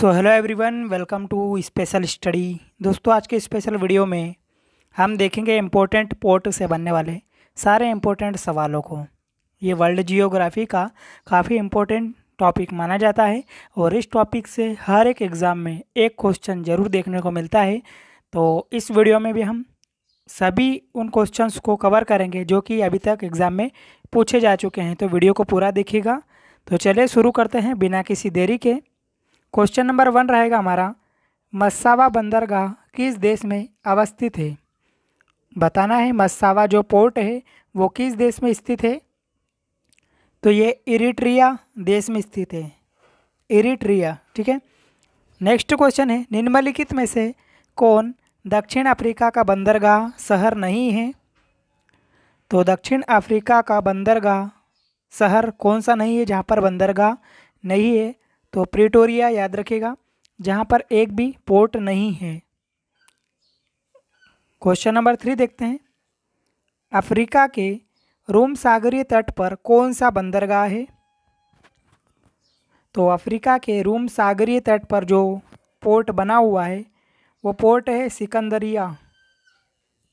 so hello everyone welcome to special study दोस्तों आज के स्पेशल वीडियो में हम देखेंगे इम्पोर्टेंट पोर्ट से बनने वाले सारे इम्पोर्टेंट सवालों को ये वर्ल्ड जियोग्राफी का काफ़ी इम्पोर्टेंट टॉपिक माना जाता है और इस टॉपिक से हर एक एग्ज़ाम में एक क्वेश्चन ज़रूर देखने को मिलता है तो इस वीडियो में भी हम सभी उन क्वेश्चंस को कवर करेंगे जो कि अभी तक एग्ज़ाम में पूछे जा चुके हैं तो वीडियो को पूरा देखिएगा तो चलिए शुरू करते हैं बिना किसी देरी के क्वेश्चन नंबर वन रहेगा हमारा मस्सावा बंदरगाह किस देश में अवस्थित है बताना है मस्सावा जो पोर्ट है वो किस देश में स्थित है तो ये इरिट्रिया देश में स्थित है इरिट्रिया ठीक है नेक्स्ट क्वेश्चन है निम्नलिखित में से कौन दक्षिण अफ्रीका का बंदरगाह शहर नहीं है तो दक्षिण अफ्रीका का बंदरगाह शहर कौन सा नहीं है जहाँ पर बंदरगाह नहीं है तो प्रिटोरिया याद रखेगा जहाँ पर एक भी पोर्ट नहीं है क्वेश्चन नंबर थ्री देखते हैं अफ्रीका के रोम सागरीय तट पर कौन सा बंदरगाह है तो अफ्रीका के रोम सागरीय तट पर जो पोर्ट बना हुआ है वो पोर्ट है सिकंदरिया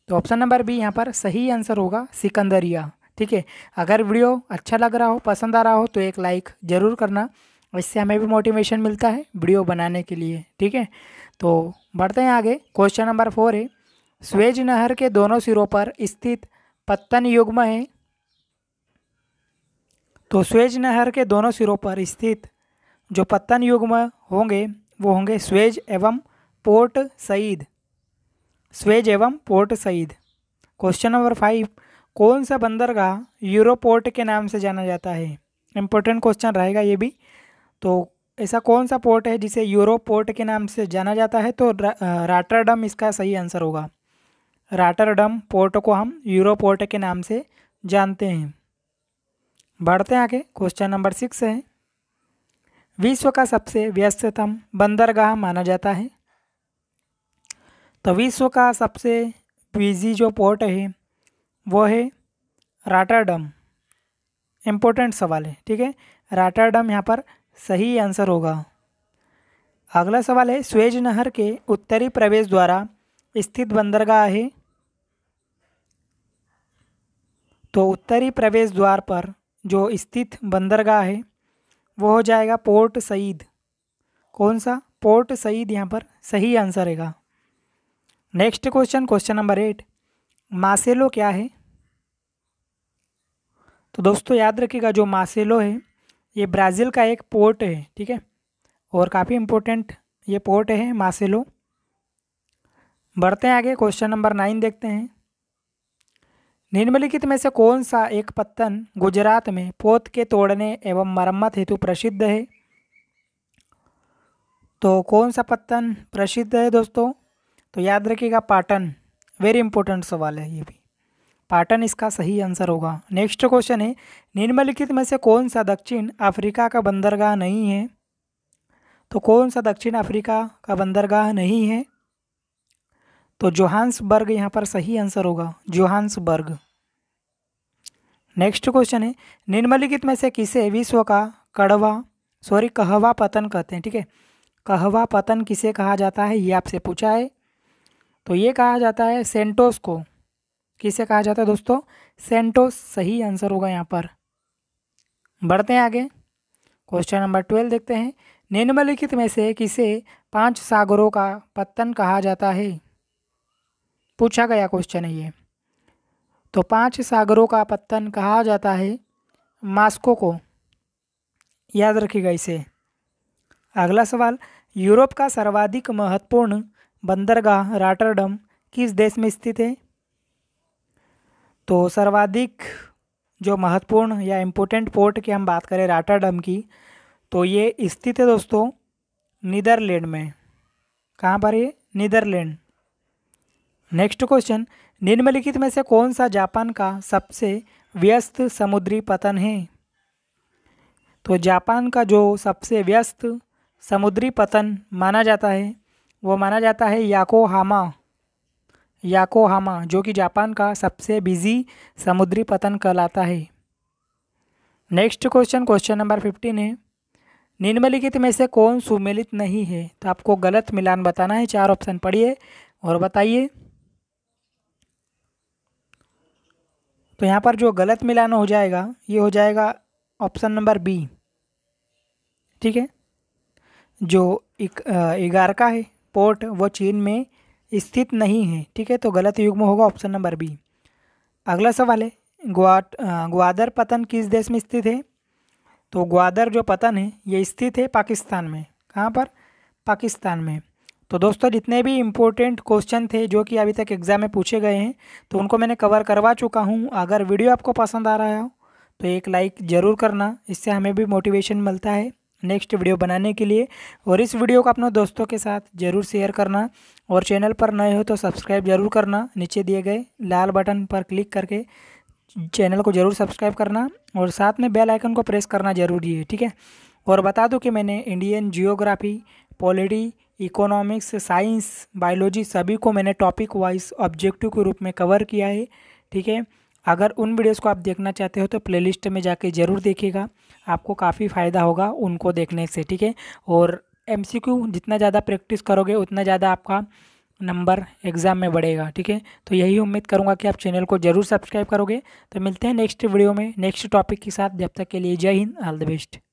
तो ऑप्शन नंबर बी यहाँ पर सही आंसर होगा सिकंदरिया ठीक है अगर वीडियो अच्छा लग रहा हो पसंद आ रहा हो तो एक लाइक ज़रूर करना इससे हमें भी मोटिवेशन मिलता है वीडियो बनाने के लिए ठीक है तो बढ़ते हैं आगे क्वेश्चन नंबर फोर है स्वेज नहर के दोनों सिरों पर स्थित पत्तन युग्म है तो स्वेज नहर के दोनों सिरों पर स्थित जो पत्तन युग्म होंगे वो होंगे स्वेज एवं पोर्ट सईद स्वेज एवं Port Said question number five कौन सा बंदरगाह यूरोपोर्ट के नाम से जाना जाता है इम्पोर्टेंट क्वेश्चन रहेगा ये भी तो ऐसा कौन सा पोर्ट है जिसे यूरो पोर्ट के नाम से जाना जाता है तो राटरडम इसका सही आंसर होगा राटरडम पोर्ट को हम यूरो पोर्ट के नाम से जानते हैं बढ़ते हैं आगे क्वेश्चन नंबर सिक्स है विश्व का सबसे व्यस्ततम बंदरगाह माना जाता है तो विश्व का सबसे बिजी जो पोर्ट है वो है राटाडम इम्पोर्टेंट सवाल है ठीक है राटाडम यहाँ पर सही आंसर होगा अगला सवाल है स्वेज नहर के उत्तरी प्रवेश द्वारा स्थित बंदरगाह है तो उत्तरी प्रवेश द्वार पर जो स्थित बंदरगाह है वो हो जाएगा पोर्ट सईद कौन सा पोर्ट सईद यहाँ पर सही आंसर है next question question number eight मासेलो क्या है तो दोस्तों याद रखिएगा जो मासेलो है ये ब्राज़ील का एक पोर्ट है ठीक है और काफ़ी इम्पोर्टेंट ये पोर्ट है मासेलो बढ़ते हैं आगे क्वेश्चन नंबर नाइन देखते हैं निम्नलिखित में से कौन सा एक पत्तन गुजरात में पोत के तोड़ने एवं मरम्मत हेतु प्रसिद्ध है तो कौन सा पत्तन प्रसिद्ध है दोस्तों तो याद रखिएगा पाटन वेरी इंपॉर्टेंट सवाल है ये भी पाटन इसका सही आंसर होगा नेक्स्ट क्वेश्चन है निम्नलिखित में से कौन सा दक्षिण अफ्रीका का बंदरगाह नहीं है तो कौन सा दक्षिण अफ्रीका का बंदरगाह नहीं है तो जोहान्सबर्ग यहाँ पर सही आंसर होगा जोहान्सबर्ग नेक्स्ट क्वेश्चन है निम्नलिखित में से किसे विश्व का कड़वा सॉरी कहवा पतन कहते हैं ठीक है कहवा पतन किसे कहा जाता है ये आपसे पूछा है तो ये कहा जाता है सेंटोस को किसे कहा जाता है दोस्तों सेंटोस सही आंसर होगा यहाँ पर बढ़ते हैं आगे क्वेश्चन नंबर ट्वेल्व देखते हैं निम्नलिखित में से किसे पांच सागरों का पत्तन कहा जाता है पूछा गया क्वेश्चन है ये तो पांच सागरों का पत्तन कहा जाता है मास्को को याद रखिएगा इसे अगला सवाल यूरोप का सर्वाधिक महत्वपूर्ण बंदरगाह राटरडम किस देश में स्थित है तो सर्वाधिक जो महत्वपूर्ण या इम्पोर्टेंट पोर्ट की हम बात करें राटरडम की तो ये स्थित है दोस्तों नीदरलैंड में कहाँ पर ये नीदरलैंड नेक्स्ट क्वेश्चन निम्नलिखित में से कौन सा जापान का सबसे व्यस्त समुद्री पतन है तो जापान का जो सबसे व्यस्त समुद्री पतन माना जाता है वो माना जाता है याकोहामा याकोहामा जो कि जापान का सबसे बिजी समुद्री पतन कहलाता है next question question number fifteen है निम्नलिखित में से कौन सुमेलित नहीं है तो आपको गलत मिलान बताना है चार ऑप्शन पढ़िए और बताइए तो यहाँ पर जो गलत मिलान हो जाएगा ये हो जाएगा ऑप्शन नंबर बी ठीक है जो इगारका है पोर्ट वो चीन में स्थित नहीं है ठीक है तो गलत युग्म होगा ऑप्शन नंबर बी अगला सवाल है ग्वाट ग्वादर पतन किस देश में स्थित है तो ग्वादर जो पतन है ये स्थित है पाकिस्तान में कहाँ पर पाकिस्तान में तो दोस्तों जितने भी इम्पोर्टेंट क्वेश्चन थे जो कि अभी तक एग्ज़ाम में पूछे गए हैं तो उनको मैंने कवर करवा चुका हूँ अगर वीडियो आपको पसंद आ रहा हो तो एक लाइक ज़रूर करना इससे हमें भी मोटिवेशन मिलता है नेक्स्ट वीडियो बनाने के लिए और इस वीडियो को अपने दोस्तों के साथ ज़रूर शेयर करना और चैनल पर नए हो तो सब्सक्राइब ज़रूर करना नीचे दिए गए लाल बटन पर क्लिक करके चैनल को ज़रूर सब्सक्राइब करना और साथ में बेल आइकन को प्रेस करना ज़रूरी है ठीक है और बता दूँ कि मैंने Indian geography polity economics science biology सभी को मैंने टॉपिक वाइज ऑब्जेक्टिव के रूप में कवर किया है ठीक है अगर उन वीडियोस को आप देखना चाहते हो तो प्लेलिस्ट में जाके ज़रूर देखिएगा आपको काफ़ी फ़ायदा होगा उनको देखने से ठीक है और एम जितना ज़्यादा प्रैक्टिस करोगे उतना ज़्यादा आपका नंबर एग्ज़ाम में बढ़ेगा ठीक है तो यही उम्मीद करूँगा कि आप चैनल को ज़रूर सब्सक्राइब करोगे तो मिलते हैं नेक्स्ट वीडियो में नेक्स्ट टॉपिक के साथ जब तक के लिए जय हिंद ऑल द बेस्ट